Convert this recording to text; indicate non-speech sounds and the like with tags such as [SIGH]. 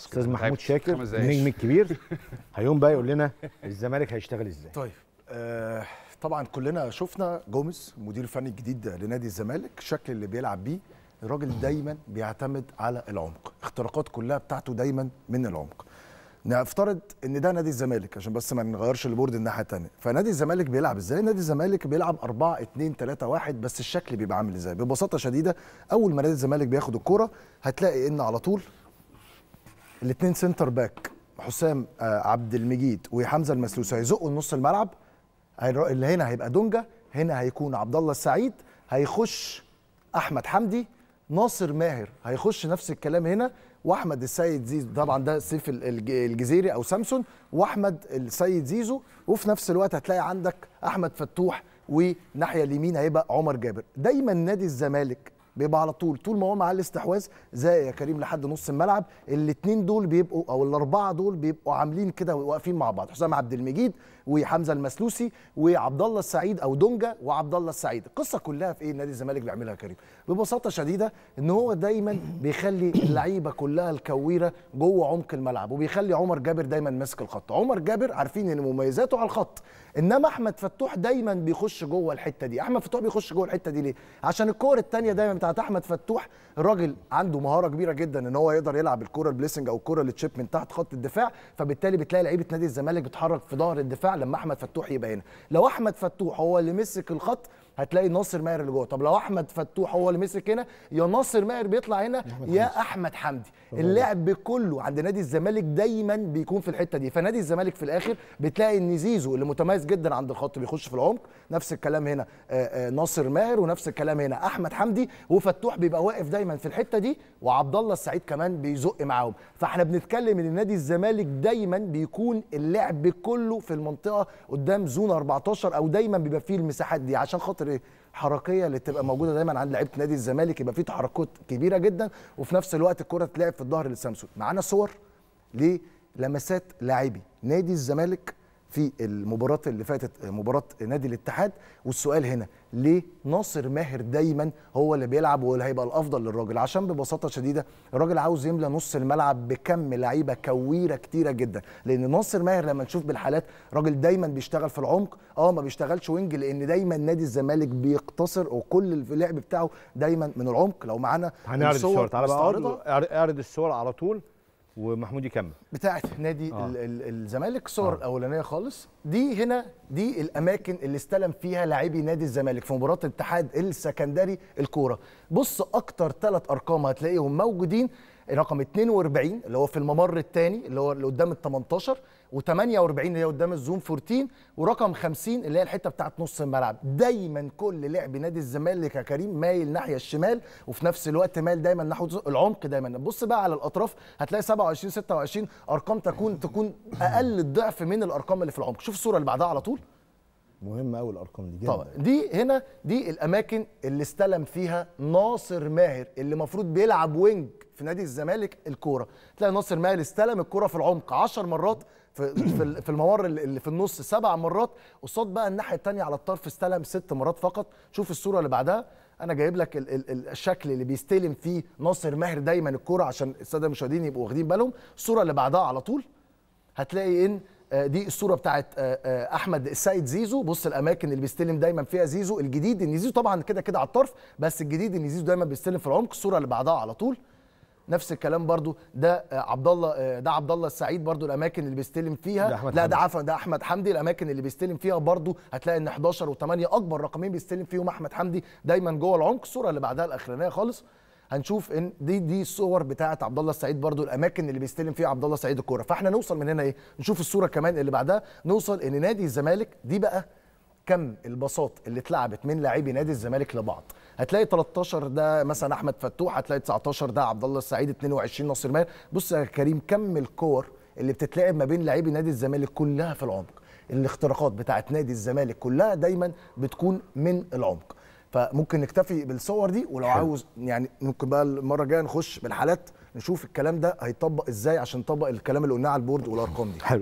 استاذ محمود شاكر النجم الكبير [LAUGHS] هيقوم بقى يقول لنا الزمالك هيشتغل ازاي طيب آه طبعا كلنا شفنا جوميز المدير الفني الجديد لنادي الزمالك الشكل اللي بيلعب بيه الراجل دايما بيعتمد على العمق اختراقات كلها بتاعته دايما من العمق نفترض ان ده نادي الزمالك عشان بس ما نغيرش البورد الناحيه الثانيه فنادي الزمالك بيلعب ازاي نادي الزمالك بيلعب 4 2 3 1 بس الشكل بيبقى عامل ازاي ببساطه شديده اول ما نادي الزمالك بياخد الكوره هتلاقي ان على طول الاثنين سنتر باك حسام آه، عبد المجيد وحمزه المسلوس هيزقوا نص الملعب اللي هنا هيبقى دونجا هنا هيكون عبد الله السعيد هيخش احمد حمدي ناصر ماهر هيخش نفس الكلام هنا واحمد السيد زيزو طبعا ده سيف الجزيري او سامسون واحمد السيد زيزو وفي نفس الوقت هتلاقي عندك احمد فتوح والناحيه اليمين هيبقى عمر جابر دايما نادي الزمالك بيبقى على طول طول ما هو مع الاستحواذ زي يا كريم لحد نص الملعب الاثنين دول بيبقوا او الاربعه دول بيبقوا عاملين كده واقفين مع بعض حسام عبد المجيد وحمزه المسلوسي وعبد الله السعيد او دونجا وعبد الله السعيد القصه كلها في ايه نادي الزمالك بيعملها يا كريم ببساطه شديده ان هو دايما بيخلي اللعيبه كلها الكويره جوه عمق الملعب وبيخلي عمر جابر دايما ماسك الخط عمر جابر عارفين ان مميزاته على الخط انما احمد فتوح دايما بيخش جوه الحته دي احمد فتوح بيخش جوه الحته دي ليه عشان الكور الثانيه دايما بتاع بتاعت احمد فتوح الراجل عنده مهاره كبيره جدا ان هو يقدر يلعب الكره البليسنج او الكره اللي تشيب من تحت خط الدفاع فبالتالي بتلاقي لعيبه نادي الزمالك بتحرك في ظهر الدفاع لما احمد فتوح يبقى هنا لو احمد فتوح هو اللي مسك الخط هتلاقي ناصر ماهر اللي جوه طب لو احمد فتوح هو اللي مسك هنا يا ناصر ماهر بيطلع هنا يا احمد حمدي اللعب كله عند نادي الزمالك دايما بيكون في الحته دي فنادي الزمالك في الاخر بتلاقي ان زيزو اللي متميز جدا عند الخط بيخش في العمق نفس الكلام هنا آه، آه، ناصر ماهر ونفس الكلام هنا احمد حمدي وفتوح بيبقى واقف دايما في الحته دي وعبد الله السعيد كمان بيزق معاهم فاحنا بنتكلم ان نادي الزمالك دايما بيكون اللعب كله في المنطقه قدام زون 14 او دايما بيبقى فيه المساحات دي عشان خاطر الدوري حركيه اللي تبقى موجوده دايما عند لعيبه نادي الزمالك يبقى في تحركات كبيره جدا وفي نفس الوقت الكره تلعب في الظهر للسمسون معانا صور للمسات لاعبي نادي الزمالك في المباراه اللي فاتت مباراه نادي الاتحاد والسؤال هنا ليه ناصر ماهر دايما هو اللي بيلعب واللي هيبقى الافضل للراجل عشان ببساطه شديده الراجل عاوز يملى نص الملعب بكم لعيبه كويره كتيره جدا لان ناصر ماهر لما نشوف بالحالات راجل دايما بيشتغل في العمق اه ما بيشتغلش وينج لان دايما نادي الزمالك بيقتصر وكل اللعب بتاعه دايما من العمق لو معانا هنعرض الصور تعالى بقى اعرض الصور على طول ومحمود يكمل بتاعه نادي آه. الزمالك الصور آه. الاولانيه خالص دي هنا دي الاماكن اللي استلم فيها لاعبي نادي الزمالك في مباراه الاتحاد السكندري الكوره بص اكتر ثلاث ارقام هتلاقيهم موجودين رقم 42 اللي هو في الممر الثاني اللي هو اللي قدام ال 18 و48 اللي هي قدام الزوم 14 ورقم 50 اللي هي الحته بتاعت نص الملعب دايما كل لعب نادي الزمالك يا كريم مايل ناحيه الشمال وفي نفس الوقت مايل دايما نحو العمق دايما بص بقى على الاطراف هتلاقي 27 26 ارقام تكون تكون اقل الضعف من الارقام اللي في العمق شوف الصوره اللي بعدها على طول مهم قوي الارقام دي جدا طبعا دي هنا دي الاماكن اللي استلم فيها ناصر ماهر اللي المفروض بيلعب وينج في نادي الزمالك الكوره تلاقي ناصر ماهر استلم الكوره في العمق 10 مرات في في الممر اللي في النص سبع مرات قصاد بقى الناحيه الثانيه على الطرف استلم ست مرات فقط شوف الصوره اللي بعدها انا جايب لك ال ال الشكل اللي بيستلم فيه ناصر ماهر دايما الكوره عشان الساده المشاهدين يبقوا واخدين بالهم الصوره اللي بعدها على طول هتلاقي ان آه، دي الصوره بتاعت آه، آه، احمد السيد زيزو بص الاماكن اللي بيستلم دايما فيها زيزو الجديد ان زيزو طبعا كده كده على الطرف بس الجديد ان زيزو دايما بيستلم في العمق الصوره اللي بعدها على طول نفس الكلام برضو ده عبد الله ده عبد الله السعيد برضو الاماكن اللي بيستلم فيها ده لا ده عفوا ده احمد حمدي الاماكن اللي بيستلم فيها برضو هتلاقي ان 11 و8 اكبر رقمين بيستلم فيهم احمد حمدي دايما جوه العمق الصوره اللي بعدها الاخرانيه خالص هنشوف ان دي دي الصور بتاعه عبد الله السعيد برده الاماكن اللي بيستلم فيها عبد الله السعيد الكوره فاحنا نوصل من هنا ايه نشوف الصوره كمان اللي بعدها نوصل ان نادي الزمالك دي بقى كم الباصات اللي اتلعبت من لاعبي نادي الزمالك لبعض هتلاقي 13 ده مثلا احمد فتوح هتلاقي 19 ده عبد الله السعيد 22 ناصر ماهر بص يا كريم كم الكور اللي بتتلعب ما بين لاعبي نادي الزمالك كلها في العمق الاختراقات بتاعت نادي الزمالك كلها دايما بتكون من العمق فممكن نكتفي بالصور دي ولو حلو. عاوز يعني ممكن بقى المره الجايه نخش بالحالات نشوف الكلام ده هيطبق ازاي عشان نطبق الكلام اللي قلناه على البورد والارقام دي حلو